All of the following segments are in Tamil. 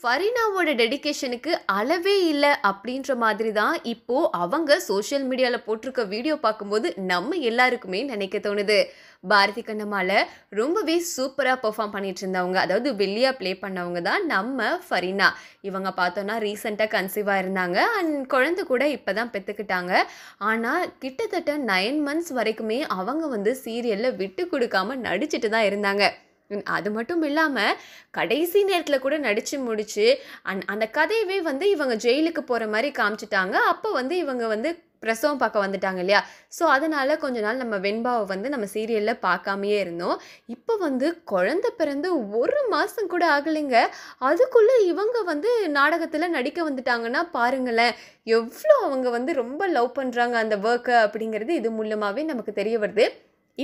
ஃபரீனாவோட டெடிக்கேஷனுக்கு அளவே இல்லை அப்படின்ற மாதிரி தான் இப்போ அவங்க சோஷியல் மீடியாவில் போட்டிருக்க வீடியோ பார்க்கும்போது நம்ம எல்லாருக்குமே நினைக்க தோணுது பாரதி கண்ணம்மால ரொம்பவே சூப்பராக பெர்ஃபார்ம் பண்ணிட்டு இருந்தவங்க அதாவது வெள்ளியாக ப்ளே பண்ணவங்க தான் நம்ம ஃபரீனா இவங்க பார்த்தோன்னா ரீசெண்டாக கன்சீவாக இருந்தாங்க அண்ட் குழந்தை கூட இப்போ தான் பெற்றுக்கிட்டாங்க ஆனால் கிட்டத்தட்ட நைன் மந்த்ஸ் வரைக்குமே அவங்க வந்து சீரியலில் விட்டு கொடுக்காம நடிச்சிட்டு தான் இருந்தாங்க அது மட்டும் இல்லாமல் கடைசி நேரத்தில் கூட நடித்து முடித்து அந் அந்த கதையவே வந்து இவங்க ஜெயிலுக்கு போகிற மாதிரி காமிச்சிட்டாங்க அப்போ வந்து இவங்க வந்து பிரசவம் பார்க்க வந்துட்டாங்க இல்லையா ஸோ அதனால் கொஞ்ச நாள் நம்ம வெண்பாவை வந்து நம்ம சீரியலில் பார்க்காமையே இருந்தோம் இப்போ வந்து குழந்த பிறந்து ஒரு மாதம் கூட ஆகலைங்க அதுக்குள்ளே இவங்க வந்து நாடகத்தில் நடிக்க வந்துட்டாங்கன்னா பாருங்களேன் எவ்வளோ அவங்க வந்து ரொம்ப லவ் பண்ணுறாங்க அந்த ஒர்க்கை அப்படிங்கிறது இது மூலமாகவே நமக்கு தெரிய வருது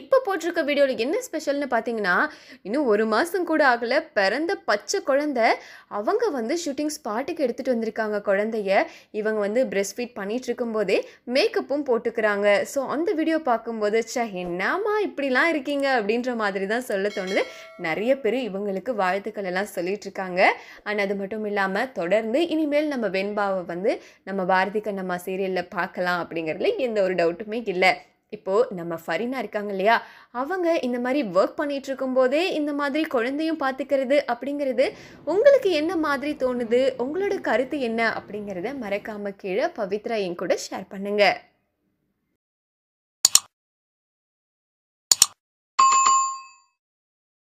இப்போ போட்டிருக்க வீடியோவில் என்ன ஸ்பெஷல்னு பார்த்தீங்கன்னா இன்னும் ஒரு மாதம் கூட ஆகலை பிறந்த பச்சை குழந்த அவங்க வந்து ஷூட்டிங் ஸ்பாட்டுக்கு எடுத்துகிட்டு வந்திருக்காங்க குழந்தைய இவங்க வந்து பிரெஸ்ட் ஃபீட் பண்ணிகிட்டு இருக்கும்போதே மேக்கப்பும் போட்டுக்கிறாங்க ஸோ அந்த வீடியோ பார்க்கும்போது சே என்னம்மா இப்படிலாம் இருக்கீங்க அப்படின்ற மாதிரி தான் சொல்ல தோணுது நிறைய பேர் இவங்களுக்கு வாழ்த்துக்கள் எல்லாம் சொல்லிட்டு இருக்காங்க அண்ட் அது மட்டும் இல்லாமல் தொடர்ந்து இனிமேல் நம்ம வெண்பாவை வந்து நம்ம பாரதி கண்ணம்மா சீரியலில் பார்க்கலாம் அப்படிங்கிறதுல எந்த ஒரு டவுட்டுமே இல்லை இப்போது நம்ம ஃபரினா இருக்காங்க இல்லையா அவங்க இந்த மாதிரி ஒர்க் பண்ணிகிட்ருக்கும் போதே இந்த மாதிரி குழந்தையும் பார்த்துக்கிறது அப்படிங்கிறது உங்களுக்கு என்ன மாதிரி தோணுது உங்களோட கருத்து என்ன அப்படிங்கிறத மறக்காமல் கீழே பவித்ரா என் கூட ஷேர் பண்ணுங்கள்